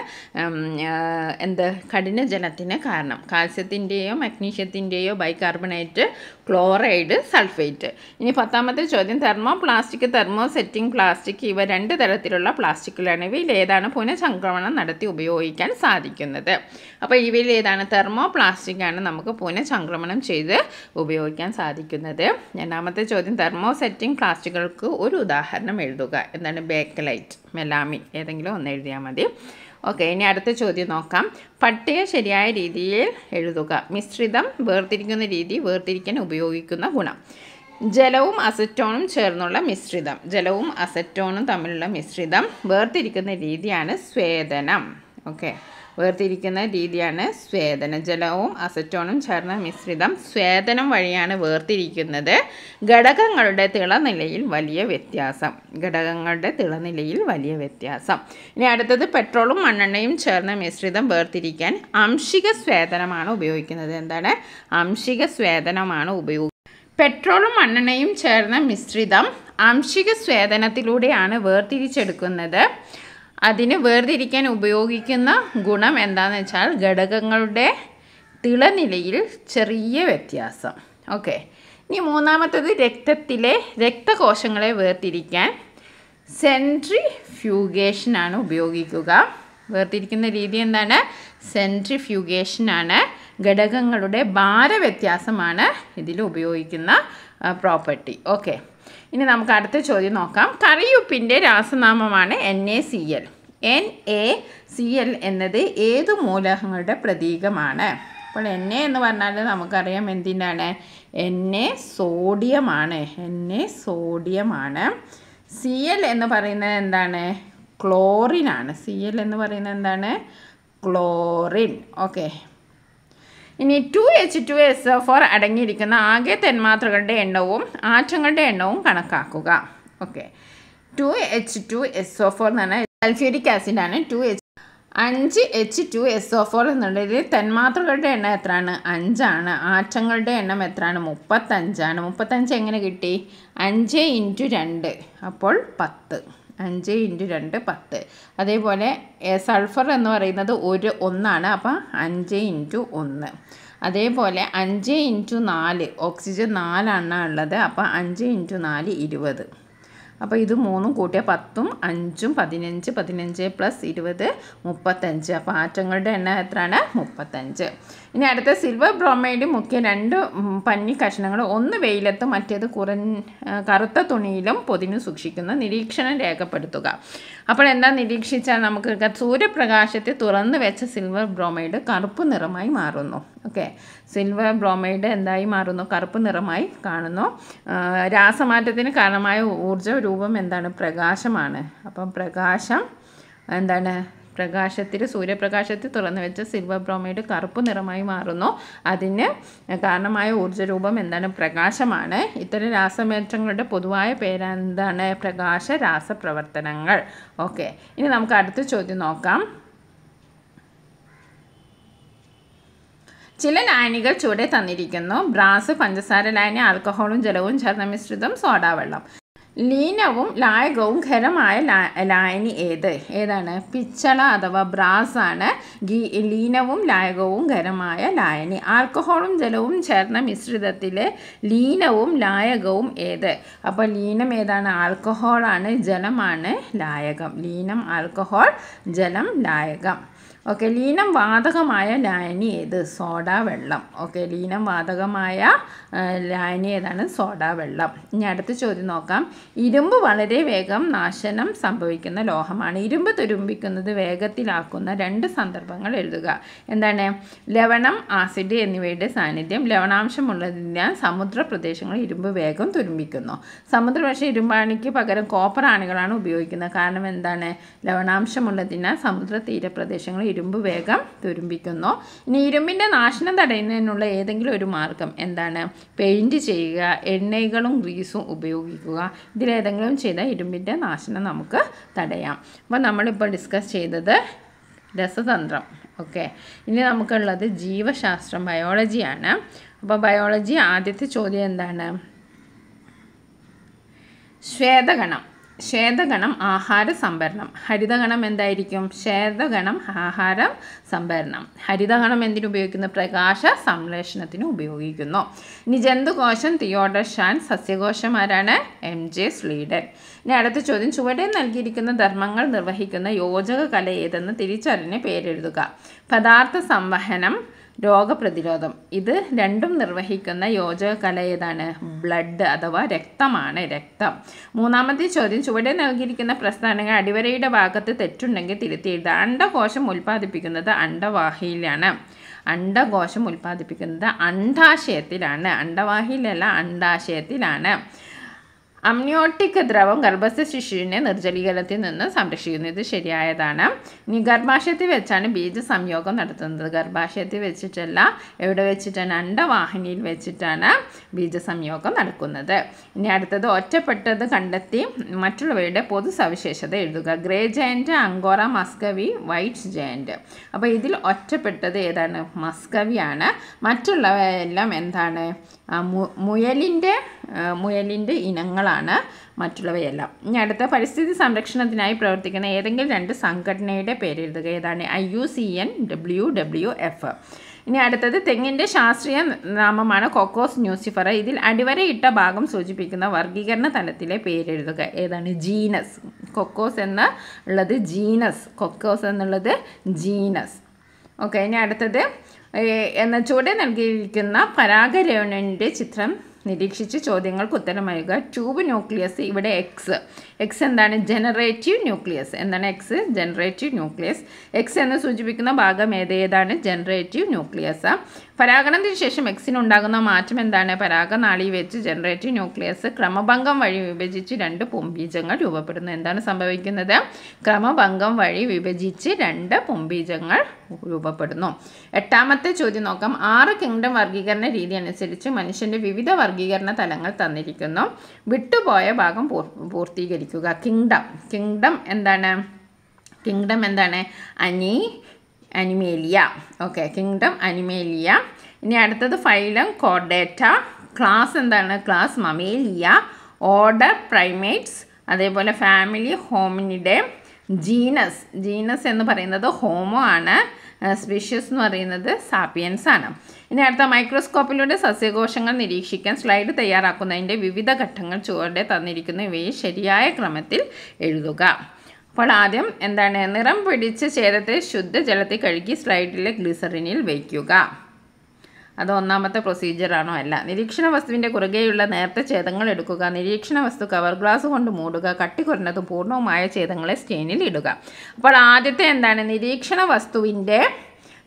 എന്ത് കഠിനജനത്തിന് കാരണം കാൽസ്യത്തിൻ്റെയോ മെഗ്നീഷ്യത്തിൻ്റെയോ ബൈകാർബണേറ്റ് ക്ലോറൈഡ് സൾഫേറ്റ് ഇനി പത്താമത്തെ ചോദ്യം thermoplastic thermosetting plastic ഇവ രണ്ട് തരത്തിലുള്ള പ്ലാസ്റ്റിക്കുകളാണ് ഇവയിൽ ഏതാണ് പുനഃചംക്രമണം നടത്തി ഉപയോഗിക്കാൻ സാധിക്കുന്നത് അപ്പോൾ ഇവയിൽ ഏതാണ് തെർമോ പ്ലാസ്റ്റിക്കാണ് ആണ് നമുക്ക് പുനഃചംക്രമണം ചെയ്ത് ഉപയോഗിക്കാൻ സാധിക്കുന്നത് ചോദിക്കുന്നത് രണ്ടാമത്തെ ചോദ്യം തെർമോ സെറ്റിംഗ് പ്ലാസ്റ്റിക്കുകൾക്ക് ഒരു ഉദാഹരണം എഴുതുക എന്താണ് ബേക്കലൈറ്റ് മെലാമിൻ ഏതെങ്കിലും ഒന്ന് എഴുതിയാൽ മതി ഓക്കെ ഇനി അടുത്ത ചോദ്യം നോക്കാം പട്ടിക ശരിയായ രീതിയിൽ എഴുതുക മിശ്രിതം വേർതിരിക്കുന്ന രീതി വേർതിരിക്കാൻ ഉപയോഗിക്കുന്ന ഗുണം ജലവും അസറ്റോണും ചേർന്നുള്ള മിശ്രിതം ജലവും അസറ്റോണും തമ്മിലുള്ള മിശ്രിതം വേർതിരിക്കുന്ന രീതിയാണ് സ്വേദനം ഓക്കെ വേർതിരിക്കുന്ന രീതിയാണ് സ്വേദനം ജലവും അസറ്റോണും ചേർന്ന മിശ്രിതം സ്വേദനം വഴിയാണ് വേർതിരിക്കുന്നത് ഘടകങ്ങളുടെ തിളനിലയിൽ വലിയ വ്യത്യാസം ഘടകങ്ങളുടെ തിളനിലയിൽ വലിയ വ്യത്യാസം ഇനി അടുത്തത് പെട്രോളും മണ്ണെണ്ണയും ചേർന്ന മിശ്രിതം വേർതിരിക്കാൻ അംശിക സ്വേദനമാണ് ഉപയോഗിക്കുന്നത് എന്താണ് അംശിക സ്വേദനമാണ് ഉപയോഗിക്കുന്നത് പെട്രോളും മണ്ണെണ്ണയും ചേർന്ന മിശ്രിതം ആംശിക സ്വേദനത്തിലൂടെയാണ് വേർതിരിച്ചെടുക്കുന്നത് അതിന് വേർതിരിക്കാൻ ഉപയോഗിക്കുന്ന ഗുണം എന്താണെന്ന് വെച്ചാൽ ഘടകങ്ങളുടെ തിളനിലയിൽ ചെറിയ വ്യത്യാസം ഓക്കെ ഇനി മൂന്നാമത്തത് രക്തത്തിലെ രക്തകോശങ്ങളെ വേർതിരിക്കാൻ സെൻട്രി ഫ്യൂഗേഷനാണ് ഉപയോഗിക്കുക വേർതിരിക്കുന്ന രീതി എന്താണ് സെൻട്രി ഫ്യൂഗേഷനാണ് ഘടകങ്ങളുടെ ഭാരവ്യത്യാസമാണ് ഇതിൽ ഉപയോഗിക്കുന്ന പ്രോപ്പർട്ടി ഓക്കെ ഇനി നമുക്ക് അടുത്ത ചോദ്യം നോക്കാം കറിയുപ്പിൻ്റെ രാസനാമമാണ് N A C L N A C L എന്നത് ഏതു മൂലകങ്ങളുടെ പ്രതീകമാണ് അപ്പോൾ എൻ എ എന്ന് പറഞ്ഞാൽ നമുക്കറിയാം എന്തിനാണ് എൻ എ സോഡിയമാണ് എൻ എ സോഡിയമാണ് സി എൽ എന്ന് പറയുന്നത് എന്താണ് ക്ലോറിൻ ആണ് സി എൽ എന്ന് പറയുന്നത് എന്താണ് ക്ലോറിൻ ഓക്കെ ഇനി two H two S four അടങ്ങിയിരിക്കുന്ന ആകെ തന്മാത്രകളുടെ എണ്ണവും ആറ്റങ്ങളുടെ എണ്ണവും കണക്കാക്കുക okay two H two S O four എന്ന് പറഞ്ഞാൽ സൾഫ്യൂരിക് ആസിഡാണ് ടു എച്ച് അഞ്ച് H two S O four എന്നുള്ളത് തന്മാത്രകളുടെ എണ്ണം എത്രയാണ് അഞ്ചാണ് ആറ്റങ്ങളുടെ എണ്ണം എത്രയാണ് മുപ്പത്തഞ്ചാണ് മുപ്പത്തഞ്ച് എങ്ങനെ കിട്ടി അഞ്ച് ഇൻറ്റു രണ്ട് അപ്പോൾ പത്ത് അഞ്ച് ഇൻറ്റു രണ്ട് പത്ത് അതേപോലെ സൾഫർ എന്ന് പറയുന്നത് ഒരു ഒന്നാണ് അപ്പം അഞ്ച് ഇൻറ്റു ഒന്ന് അതേപോലെ അഞ്ച് ഇൻറ്റു നാല് ഓക്സിജൻ നാലെണ്ണ ഉള്ളത് അപ്പോൾ അഞ്ച് ഇൻറ്റു നാല് ഇരുപത് അപ്പോൾ ഇത് മൂന്നും കൂട്ടിയ പത്തും അഞ്ചും പതിനഞ്ച് പതിനഞ്ച് പ്ലസ് ഇരുപത് മുപ്പത്തഞ്ച് അപ്പോൾ ആറ്റങ്ങളുടെ എണ്ണം എത്രയാണ് മുപ്പത്തഞ്ച് ഇനി അടുത്ത സിൽവർ ബ്രോമൈഡ് മുക്കിയ രണ്ട് പഞ്ഞി കഷ്ണങ്ങൾ ഒന്ന് വെയിലത്ത് മറ്റേത് കുറ കറുത്ത തുണിയിലും പൊതിഞ്ഞു സൂക്ഷിക്കുന്ന നിരീക്ഷണം രേഖപ്പെടുത്തുക അപ്പോൾ എന്താ നിരീക്ഷിച്ചാൽ നമുക്ക് സൂര്യപ്രകാശത്തെ തുറന്നു വെച്ച സിൽവർ ബ്രോമൈഡ് കറുപ്പ് നിറമായി മാറുന്നു ഓക്കെ സിൽവർ ബ്രോമൈഡ് എന്തായി മാറുന്നു കറുപ്പ് നിറമായി കാണുന്നു രാസമാറ്റത്തിന് കാരണമായ ഊർജ്ജ രൂപം എന്താണ് പ്രകാശമാണ് അപ്പം പ്രകാശം എന്താണ് പ്രകാശത്തിൽ സൂര്യപ്രകാശത്തിൽ തുറന്നു വെച്ച സിൽവർ ബ്രോമൈഡ് കറുപ്പ് നിറമായി മാറുന്നു അതിന് കാരണമായ ഊർജ്ജരൂപം എന്താണ് പ്രകാശമാണ് ഇത്തരം രാസമേറ്റങ്ങളുടെ പൊതുവായ പേരെന്താണ് എന്താണ് പ്രകാശ രാസപ്രവർത്തനങ്ങൾ ഓക്കെ ഇനി നമുക്ക് അടുത്ത ചോദ്യം നോക്കാം ചില ലായനികൾ ചുവടെ തന്നിരിക്കുന്നു ബ്രാസ് പഞ്ചസാര ലായനി ആൽക്കഹോളും ജലവും ചേർന്ന മിശ്രിതം സോഡാ വെള്ളം ലീനവും ലായകവും ഖരമായ ലായനി ഏത് ഏതാണ് പിച്ചള അഥവാ ബ്രാസ് ആണ് ലീനവും ലായകവും ഖരമായ ലായനി ആൽക്കഹോളും ജലവും ചേർന്ന മിശ്രിതത്തിലെ ലീനവും ലായകവും ഏത് അപ്പോൾ ലീനം ഏതാണ് ആൽക്കഹോളാണ് ജലമാണ് ലായകം ലീനം ആൽക്കഹോൾ ജലം ലായകം ഓക്കെ ലീനം വാതകമായ ലായനി ഏത് സോഡ വെള്ളം ഓക്കെ ലീനം വാതകമായ ലായനി ഏതാണ് സോഡ വെള്ളം ഇനി അടുത്ത ചോദ്യം നോക്കാം ഇരുമ്പ് വളരെ വേഗം നാശനം സംഭവിക്കുന്ന ലോഹമാണ് ഇരുമ്പ് തുരുമ്പിക്കുന്നത് വേഗത്തിലാക്കുന്ന രണ്ട് സന്ദർഭങ്ങൾ എഴുതുക എന്താണ് ലവണം ആസിഡ് എന്നിവയുടെ സാന്നിധ്യം ലവണാംശമുള്ളതിനാൽ സമുദ്ര പ്രദേശങ്ങളിൽ ഇരുമ്പ് വേഗം തുരുമ്പിക്കുന്നു സമുദ്രപക്ഷ ഇരുമ്പാണിക്ക് പകരം കോപ്പർ ആണികളാണ് ഉപയോഗിക്കുന്നത് കാരണം എന്താണ് ലവണാംശമുള്ളതിനാൽ സമുദ്ര തീരപ്രദേശങ്ങളിൽ ഇരുമ്പ് വേഗം തുരുമ്പിക്കുന്നു ഇനി ഇരുമ്പിൻ്റെ നാശനം തടയുന്നതിനുള്ള ഏതെങ്കിലും ഒരു മാർഗം എന്താണ് പെയിൻറ്റ് ചെയ്യുക എണ്ണകളും ഗ്രീസും ഉപയോഗിക്കുക ഇതിലേതെങ്കിലും ചെയ്താൽ ഇരുമ്പിൻ്റെ നാശനം നമുക്ക് തടയാം അപ്പോൾ നമ്മളിപ്പോൾ ഡിസ്കസ് ചെയ്തത് രസതന്ത്രം ഓക്കെ ഇനി നമുക്കുള്ളത് ജീവശാസ്ത്രം ബയോളജിയാണ് അപ്പോൾ ബയോളജി ആദ്യത്തെ ചോദ്യം എന്താണ് ശ്വേതഗണം ശ്വേതഗണം ആഹാര സംഭരണം ഹരിതഗണം എന്തായിരിക്കും ശ്വേതഗണം ആഹാര സംഭരണം ഹരിതഗണം എന്തിനുപയോഗിക്കുന്നു പ്രകാശ സംരക്ഷണത്തിന് ഉപയോഗിക്കുന്നു ഇനി ജന്തുകോശം തിയോഡർ ഷാൻ സസ്യകോശമാരാണ് എം ജെ സ്ലീഡൻ ഇനി അടുത്ത ചോദ്യം ചുവടെ നൽകിയിരിക്കുന്ന ധർമ്മങ്ങൾ നിർവഹിക്കുന്ന യോജക കല ഏതെന്ന് തിരിച്ചറിഞ്ഞ് പേരെഴുതുക പദാർത്ഥ സംവഹനം രോഗപ്രതിരോധം ഇത് രണ്ടും നിർവഹിക്കുന്ന യോജക കല ഏതാണ് ബ്ലഡ് അഥവാ രക്തമാണ് രക്തം മൂന്നാമത്തെ ചോദ്യം ചുവടെ നൽകിയിരിക്കുന്ന പ്രസ്ഥാനങ്ങൾ അടിവരയുടെ ഭാഗത്ത് തെറ്റുണ്ടെങ്കിൽ തിരുത്തി എഴുതുക അണ്ടകോശം ഉൽപ്പാദിപ്പിക്കുന്നത് അണ്ടവാഹിയിലാണ് അണ്ടകോശം ഉൽപ്പാദിപ്പിക്കുന്നത് അണ്ഡാശയത്തിലാണ് അണ്ടവാഹിയിലല്ല അണ്ഡാശയത്തിലാണ് അമ്നിയോട്ടിക് ദ്രവം ഗർഭസ്ഥ ശിശുവിനെ നിർജ്ജലീകരണത്തിൽ നിന്ന് സംരക്ഷിക്കുന്നു ഇത് ശരിയായതാണ് ഇനി ഗർഭാശയത്തിൽ വെച്ചാണ് ബീജ സംയോഗം നടത്തുന്നത് ഗർഭാശയത്തിൽ വെച്ചിട്ടല്ല എവിടെ വെച്ചിട്ടാണ് അണ്ടവാഹിനിയിൽ വെച്ചിട്ടാണ് ബീജ സംയോഗം നടക്കുന്നത് ഇനി അടുത്തത് ഒറ്റപ്പെട്ടത് കണ്ടെത്തി മറ്റുള്ളവയുടെ പൊതു സവിശേഷത എഴുതുക grey giant Angora Muscovy white giant അപ്പോൾ ഇതിൽ ഒറ്റപ്പെട്ടത് ഏതാണ് മസ്കവിയാണ് മറ്റുള്ളവയെല്ലാം എന്താണ് മുയലിൻ്റെ മുയലിൻ്റെ ഇനങ്ങളാണ് മറ്റുള്ളവയെല്ലാം ഇനി അടുത്ത പരിസ്ഥിതി സംരക്ഷണത്തിനായി പ്രവർത്തിക്കുന്ന ഏതെങ്കിലും രണ്ട് സംഘടനയുടെ പേര് എഴുതുക ഏതാണ് I U C N W W F ഇനി അടുത്തത് തെങ്ങിൻ്റെ ശാസ്ത്രീയ നാമമാണ് കൊക്കോസ് ന്യൂസിഫറ ഇതിൽ അടിവരയിട്ട ഭാഗം സൂചിപ്പിക്കുന്ന വർഗീകരണ തലത്തിലെ പേരെഴുതുക ഏതാണ് ജീനസ് കൊക്കോസ് എന്ന ഉള്ളത് ജീനസ് കൊക്കോസ് എന്നുള്ളത് ജീനസ് ഓക്കെ ഇനി അടുത്തത് എന്ന ചുവടെ നൽകിയിരിക്കുന്ന പരാഗരേണൻ്റെ ചിത്രം നിരീക്ഷിച്ച് ചോദ്യങ്ങൾക്ക് ഉത്തരമായുക ട്യൂബ് ന്യൂക്ലിയസ് ഇവിടെ എക്സ് എക്സ് എന്താണ് ജനറേറ്റീവ് ന്യൂക്ലിയസ് എന്താണ് എക്സ് ജനറേറ്റീവ് ന്യൂക്ലിയസ് എക്സ് എന്ന് സൂചിപ്പിക്കുന്ന ഭാഗം ഏതേതാണ് ജനറേറ്റീവ് ന്യൂക്ലിയസ് പരാഗണത്തിന് ശേഷം എക്സിനുണ്ടാകുന്ന മാറ്റം എന്താണ് പരാഗനാളി വെച്ച് ജനറേറ്റീവ് ന്യൂക്ലിയസ് ക്രമഭംഗം വഴി വിഭജിച്ച് രണ്ട് പൊമ്പീജങ്ങൾ രൂപപ്പെടുന്നു എന്താണ് സംഭവിക്കുന്നത് ക്രമഭംഗം വഴി വിഭജിച്ച് രണ്ട് പൊമ്പീജങ്ങൾ രൂപപ്പെടുന്നു എട്ടാമത്തെ ചോദ്യം നോക്കാം ആറ് കിങ്ഡം വർഗീകരണ രീതി അനുസരിച്ച് മനുഷ്യൻ്റെ വിവിധ വർഗീകരണ തലങ്ങൾ തന്നിരിക്കുന്നു വിട്ടുപോയ ഭാഗം പൂർത്തീകരിക്കും ശ്രദ്ധിക്കുക കിങ്ഡം കിങ്ഡം എന്താണ് കിങ്ഡം എന്താണ് അനി അനിമേലിയ ഓക്കെ കിങ്ഡം അനിമേലിയ ഇനി അടുത്തത് ഫൈലം കോഡേറ്റ ക്ലാസ് എന്താണ് ക്ലാസ് മമേലിയ ഓർഡർ പ്രൈമേറ്റ്സ് അതേപോലെ ഫാമിലി ഹോമിനിഡെ ജീനസ് ജീനസ് എന്ന് പറയുന്നത് ഹോമോ ആണ് സ്പീഷ്യസ് എന്ന് പറയുന്നത് സാപ്പിയൻസ് ആണ് ഇനി അടുത്ത മൈക്രോസ്കോപ്പിലൂടെ സസ്യകോശങ്ങൾ നിരീക്ഷിക്കാൻ സ്ലൈഡ് തയ്യാറാക്കുന്നതിൻ്റെ വിവിധ ഘട്ടങ്ങൾ ചുവടെ തന്നിരിക്കുന്ന ഇവയെ ശരിയായ ക്രമത്തിൽ എഴുതുക അപ്പോൾ ആദ്യം എന്താണ് നിറം പിടിച്ച ചേരത്തെ ശുദ്ധജലത്തിൽ കഴുകി സ്ലൈഡിലെ ഗ്ലിസറിനിൽ വയ്ക്കുക അത് ഒന്നാമത്തെ പ്രൊസീജിയറാണോ അല്ല നിരീക്ഷണ വസ്തുവിൻ്റെ കുറുകെയുള്ള നേരത്തെ ഛേദങ്ങൾ എടുക്കുക നിരീക്ഷണ വസ്തു കവർ ഗ്ലാസ് കൊണ്ട് മൂടുക കട്ടി കുറഞ്ഞതും പൂർണ്ണവുമായ ഛേദങ്ങളെ സ്റ്റെയിനിൽ ഇടുക അപ്പോൾ ആദ്യത്തെ എന്താണ് നിരീക്ഷണ വസ്തുവിൻ്റെ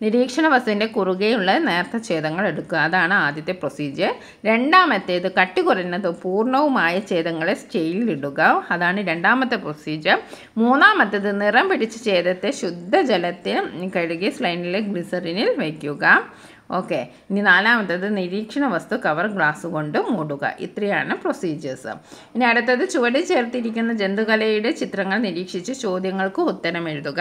നിരീക്ഷണ വസ്തുവിൻ്റെ കുറുകെയുള്ള നേർത്ത ഛേദങ്ങൾ എടുക്കുക അതാണ് ആദ്യത്തെ പ്രൊസീജിയർ രണ്ടാമത്തേത് കട്ടി കുറഞ്ഞത് പൂർണ്ണവുമായ ഛേദങ്ങളെ സ്റ്റെയിലിടുക അതാണ് രണ്ടാമത്തെ പ്രൊസീജിയർ മൂന്നാമത്തേത് നിറം പിടിച്ച ഛേദത്തെ ശുദ്ധജലത്തിൽ കഴുകി സ്ലൈനിലെ ഗ്ലിസറിനിൽ വയ്ക്കുക ഓക്കെ ഇനി നാലാമത്തത് നിരീക്ഷണ വസ്തു കവർ ഗ്ലാസ് കൊണ്ട് മൂടുക ഇത്രയാണ് പ്രൊസീജിയേഴ്സ് ഇനി അടുത്തത് ചുവടെ ചേർത്തിരിക്കുന്ന ജന്തുകലയുടെ ചിത്രങ്ങൾ നിരീക്ഷിച്ച് ചോദ്യങ്ങൾക്ക് ഉത്തരം എഴുതുക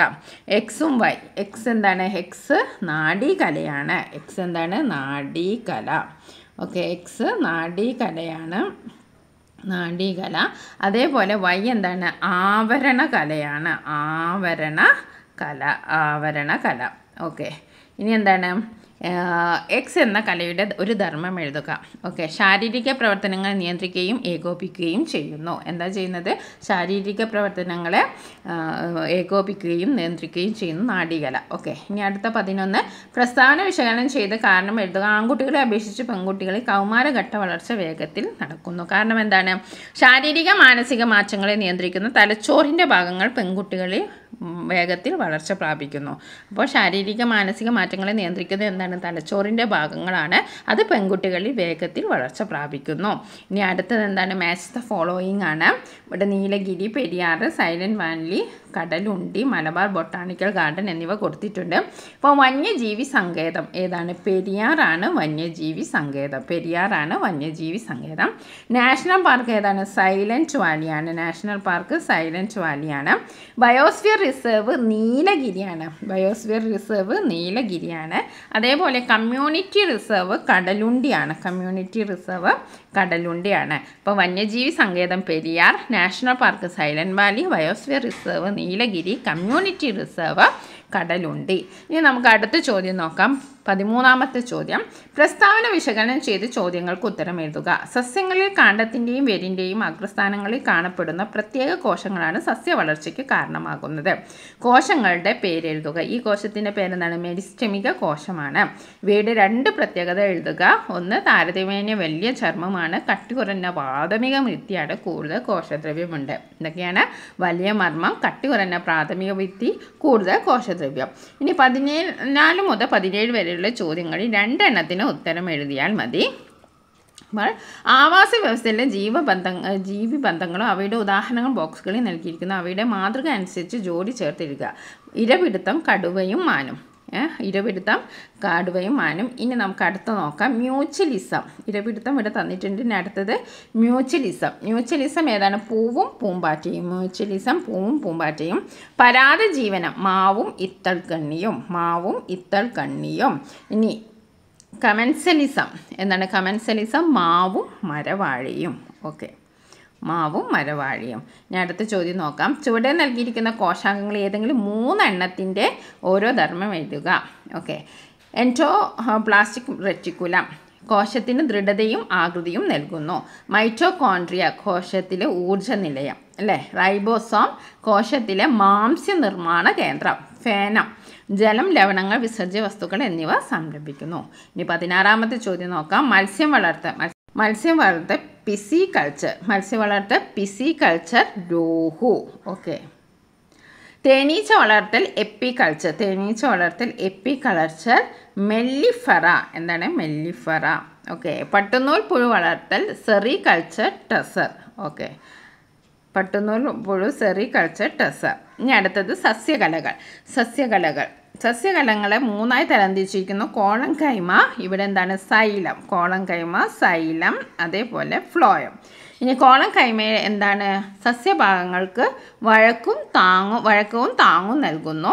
എക്സും വൈ എക്സ് എന്താണ് എക്സ് നാഡീകലയാണ് എക്സ് എന്താണ് നാഡീകല ഓക്കെ എക്സ് നാഡീകലയാണ് നാഡീകല അതേപോലെ വൈ എന്താണ് ആവരണ കലയാണ് ആവരണ കല ആവരണ കല ഓക്കെ ഇനി എന്താണ് എക്സ് എന്ന കലയുടെ ഒരു ധർമ്മം എഴുതുക ഓക്കെ ശാരീരിക പ്രവർത്തനങ്ങൾ നിയന്ത്രിക്കുകയും ഏകോപിക്കുകയും ചെയ്യുന്നു എന്താ ചെയ്യുന്നത് ശാരീരിക പ്രവർത്തനങ്ങളെ ഏകോപിക്കുകയും നിയന്ത്രിക്കുകയും ചെയ്യുന്നു നാടികല ഓക്കെ ഇനി അടുത്ത പതിനൊന്ന് പ്രസ്താവന വിശകലനം ചെയ്ത് കാരണം എഴുതുക ആൺകുട്ടികളെ അപേക്ഷിച്ച് പെൺകുട്ടികളിൽ കൗമാരഘട്ട വളർച്ച വേഗത്തിൽ നടക്കുന്നു കാരണം എന്താണ് ശാരീരിക മാനസിക മാറ്റങ്ങളെ നിയന്ത്രിക്കുന്ന തലച്ചോറിൻ്റെ ഭാഗങ്ങൾ പെൺകുട്ടികളിൽ വേഗത്തിൽ വളർച്ച പ്രാപിക്കുന്നു അപ്പോൾ ശാരീരിക മാനസിക മാറ്റങ്ങളെ നിയന്ത്രിക്കുന്നത് എന്താണ് എന്താണ് തലച്ചോറിൻ്റെ ഭാഗങ്ങളാണ് അത് പെൺകുട്ടികളിൽ വേഗത്തിൽ വളർച്ച പ്രാപിക്കുന്നു ഇനി അടുത്തത് എന്താണ് മാച്ച് ദ ഫോളോയിങ് ആണ് ഇവിടെ Nilgiri Periyar silent valley Kadalundi Malabar botanical garden എന്നിവ കൊടുത്തിട്ടുണ്ട് അപ്പോൾ വന്യജീവി സങ്കേതം ഏതാണ് പെരിയാറാണ് വന്യജീവി സങ്കേതം പെരിയാറാണ് വന്യജീവി സങ്കേതം നാഷണൽ പാർക്ക് ഏതാണ് സൈലൻറ്റ് വാലിയാണ് നാഷണൽ പാർക്ക് സൈലൻറ്റ് വാലിയാണ് ബയോസ്ഫിയർ റിസർവ് നീലഗിരിയാണ് ബയോസ്ഫിയർ റിസർവ് നീലഗിരിയാണ് അതേപോലെ കമ്മ്യൂണിറ്റി റിസർവ് കടലുണ്ടിയാണ് കമ്മ്യൂണിറ്റി റിസർവ് കടലുണ്ടിയാണ് അപ്പോൾ വന്യജീവി സങ്കേതം Periyar national park silent valley biosphere reserve Nilgiri community reserve Kadalundi ഇനി നമുക്ക് അടുത്ത ചോദ്യം നോക്കാം പതിമൂന്നാമത്തെ ചോദ്യം പ്രസ്താവന വിശകലനം ചെയ്ത് ചോദ്യങ്ങൾക്ക് ഉത്തരം എഴുതുക സസ്യങ്ങളിൽ കാണ്ടത്തിൻ്റെയും വേരിൻ്റെയും അഗ്രസ്ഥാനങ്ങളിൽ കാണപ്പെടുന്ന പ്രത്യേക കോശങ്ങളാണ് സസ്യ വളർച്ചയ്ക്ക് കാരണമാകുന്നത് കോശങ്ങളുടെ പേരെഴുതുക ഈ കോശത്തിൻ്റെ പേരെന്താണ് മെരിസ്റ്റമിക കോശമാണ് ഇവയുടെ രണ്ട് പ്രത്യേകത എഴുതുക ഒന്ന് താരതമ്യേന വലിയ ചർമ്മമാണ് കട്ടി കുറഞ്ഞ പ്രാഥമിക ഭിത്തിയാണ് കൂടുതൽ കോശദ്രവ്യമുണ്ട് ഇതൊക്കെയാണ് വലിയ മർമ്മം കട്ടി കുറഞ്ഞ പ്രാഥമിക വൃത്തി കൂടുതൽ കോശദ്രവ്യം ഇനി പതിനേഴ് മുതൽ പതിനേഴ് വരെ വരെയുള്ള ചോദ്യങ്ങളിൽ രണ്ടെണ്ണത്തിന് ഉത്തരം എഴുതിയാൽ മതി ആവാസ വ്യവസ്ഥയിലെ ജീവബന്ധങ്ങൾ ബന്ധങ്ങളോ അവയുടെ ഉദാഹരണങ്ങൾ ബോക്സുകളിൽ നൽകിയിരിക്കുന്നു അവയുടെ മാതൃക അനുസരിച്ച് ജോഡി ചേർത്തിരിക്കുക ഇരപിടുത്തം കടുവയും മാനും ഇരപിടുത്തം കാടുവയും മാനും ഇനി നമുക്ക് അടുത്ത നോക്കാം മ്യൂച്വലിസം ഇരപിടുത്തം ഇവിടെ തന്നിട്ടുണ്ട് ഇനി അടുത്തത് മ്യൂച്വലിസം മ്യൂച്വലിസം ഏതാണ് പൂവും പൂമ്പാറ്റയും മ്യൂച്വലിസം പൂവും പൂമ്പാറ്റയും പരാത ജീവനം മാവും ഇത്തൾ കണ്ണിയും മാവും ഇത്തൾ കണ്ണിയും ഇനി കമൻസലിസം എന്താണ് കമൻസലിസം മാവും മരവാഴയും ഓക്കെ മാവും മരവാഴിയും ഇനി അടുത്ത ചോദ്യം നോക്കാം ചുവടെ നൽകിയിരിക്കുന്ന കോശാംഗങ്ങൾ ഏതെങ്കിലും മൂന്നെണ്ണത്തിൻ്റെ ഓരോ ധർമ്മം എഴുതുക ഓക്കെ എൻറ്റോ പ്ലാസ്റ്റിക് റെറ്റിക്കുലം കോശത്തിന് ദൃഢതയും ആകൃതിയും നൽകുന്നു മൈറ്റോകോൺട്രിയ കോശത്തിലെ ഊർജ നിലയം അല്ലേ റൈബോസോം കോശത്തിലെ മാംസ്യ നിർമ്മാണ കേന്ദ്രം ഫേനം ജലം ലവണങ്ങൾ വിസർജ്യ വസ്തുക്കൾ എന്നിവ സംരംഭിക്കുന്നു ഇനി പതിനാറാമത്തെ ചോദ്യം നോക്കാം മത്സ്യം വളർത്ത മത്സ്യം വളർത്ത പിസി കൾച്ചർ മത്സ്യ മത്സ്യവളർത്തൽ പിസി കൾച്ചർ രോഹു ഓക്കെ തേനീച്ച വളർത്തൽ എപ്പി കൾച്ചർ തേനീച്ച വളർത്തൽ എപ്പി കൾച്ചർ മെല്ലിഫറ എന്താണ് മെല്ലിഫറ ഓക്കെ പട്ടുന്നൂൽ പുഴു വളർത്തൽ സെറി കൾച്ചർ ടെസർ ഓക്കെ പട്ടുന്നൂൽ പുഴു സെറി കൾച്ചർ ടെസർ ഇനി അടുത്തത് സസ്യകലകൾ സസ്യകലകൾ സസ്യകലങ്ങളെ മൂന്നായി തരംതിരിച്ചിരിക്കുന്നു കോളം കൈമ ഇവിടെ എന്താണ് സൈലം കോളം കൈമ സൈലം അതേപോലെ ഫ്ലോയം ഇനി കോളം കൈമയിൽ എന്താണ് സസ്യഭാഗങ്ങൾക്ക് വഴക്കും താങ്ങും വഴക്കവും താങ്ങും നൽകുന്നു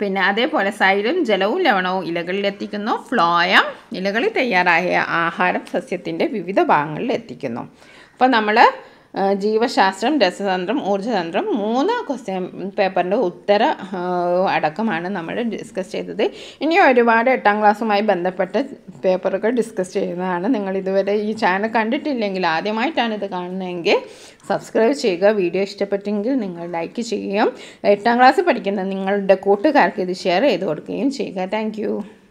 പിന്നെ അതേപോലെ സൈലും ജലവും ലവണവും ഇലകളിൽ എത്തിക്കുന്നു ഫ്ലോയം ഇലകളിൽ തയ്യാറായ ആഹാരം സസ്യത്തിൻ്റെ വിവിധ ഭാഗങ്ങളിൽ എത്തിക്കുന്നു അപ്പോൾ നമ്മൾ ജീവശാസ്ത്രം രസതന്ത്രം ഊർജ്ജതന്ത്രം മൂന്ന് ക്വസ്റ്റ്യൻ പേപ്പറിൻ്റെ ഉത്തര അടക്കമാണ് നമ്മൾ ഡിസ്കസ് ചെയ്തത് ഇനി ഒരുപാട് എട്ടാം ക്ലാസ്സുമായി ബന്ധപ്പെട്ട പേപ്പറുകൾ ഡിസ്കസ് ചെയ്യുന്നതാണ് നിങ്ങൾ ഇതുവരെ ഈ ചാനൽ കണ്ടിട്ടില്ലെങ്കിൽ ആദ്യമായിട്ടാണ് ഇത് കാണുന്നതെങ്കിൽ സബ്സ്ക്രൈബ് ചെയ്യുക വീഡിയോ ഇഷ്ടപ്പെട്ടെങ്കിൽ നിങ്ങൾ ലൈക്ക് ചെയ്യുകയും എട്ടാം ക്ലാസ് പഠിക്കുന്ന നിങ്ങളുടെ കൂട്ടുകാർക്ക് ഇത് ഷെയർ ചെയ്ത് കൊടുക്കുകയും ചെയ്യുക താങ്ക്